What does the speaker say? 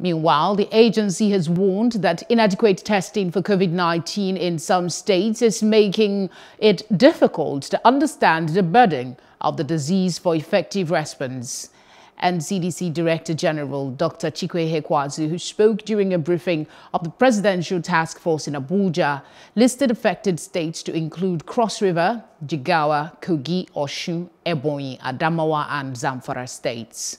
Meanwhile, the agency has warned that inadequate testing for COVID-19 in some states is making it difficult to understand the burden of the disease for effective response and CDC Director General Dr. Chikwe Hekwazu, who spoke during a briefing of the Presidential Task Force in Abuja, listed affected states to include Cross River, Jigawa, Kogi, Oshun, Ebonyi, Adamawa, and Zamfara states.